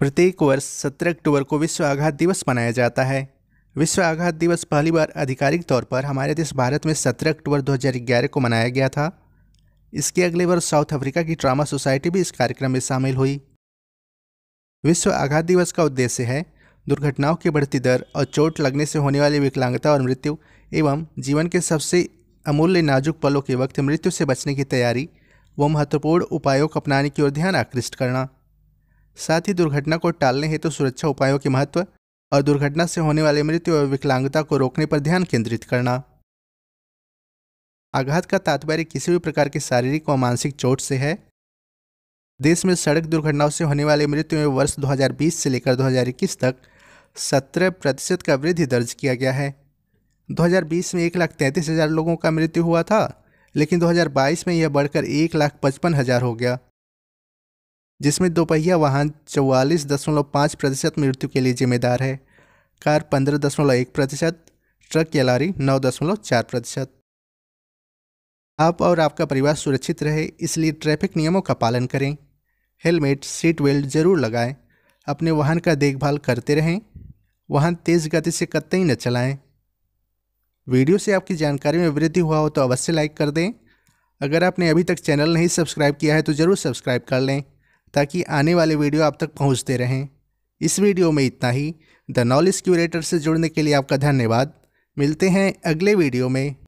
प्रत्येक वर्ष 17 अक्टूबर को विश्व आघात दिवस मनाया जाता है विश्व आघात दिवस पहली बार आधिकारिक तौर पर हमारे देश भारत में 17 अक्टूबर 2011 को मनाया गया था इसके अगले वर्ष साउथ अफ्रीका की ट्रामा सोसाइटी भी इस कार्यक्रम में शामिल हुई विश्व आघात दिवस का उद्देश्य है दुर्घटनाओं की बढ़ती दर और चोट लगने से होने वाली विकलांगता और मृत्यु एवं जीवन के सबसे अमूल्य नाजुक पलों के वक्त मृत्यु से बचने की तैयारी व महत्वपूर्ण उपायों को अपनाने की ओर ध्यान आकृष्ट करना साथ ही दुर्घटना को टालने हेतु तो सुरक्षा उपायों के महत्व और दुर्घटना से होने वाली मृत्यु और विकलांगता को रोकने पर ध्यान केंद्रित करना आघात का तात्पर्य किसी भी प्रकार की शारीरिक व मानसिक चोट से है देश में सड़क दुर्घटनाओं से होने वाली मृत्यु में वर्ष 2020 से लेकर 2021 तक 17 प्रतिशत का वृद्धि दर्ज किया गया है 2020 में एक लाख तैंतीस हज़ार लोगों का मृत्यु हुआ था लेकिन 2022 में यह बढ़कर एक लाख पचपन हज़ार हो गया जिसमें दोपहिया वाहन चौवालीस दशमलव पाँच प्रतिशत मृत्यु के लिए जिम्मेदार है कार पंद्रह दशमलव एक प्रतिशत ट्रक या लारी नौ दशमलव चार प्रतिशत आप और आपका परिवार सुरक्षित रहे इसलिए ट्रैफिक नियमों का पालन करें हेलमेट सीट बेल्ट जरूर लगाएं अपने वाहन का देखभाल करते रहें वाहन तेज़ गति से कतई न चलाएं वीडियो से आपकी जानकारी में वृद्धि हुआ हो तो अवश्य लाइक कर दें अगर आपने अभी तक चैनल नहीं सब्सक्राइब किया है तो ज़रूर सब्सक्राइब कर लें ताकि आने वाले वीडियो आप तक पहुंचते रहें इस वीडियो में इतना ही द नॉलेज क्यूरेटर से जुड़ने के लिए आपका धन्यवाद मिलते हैं अगले वीडियो में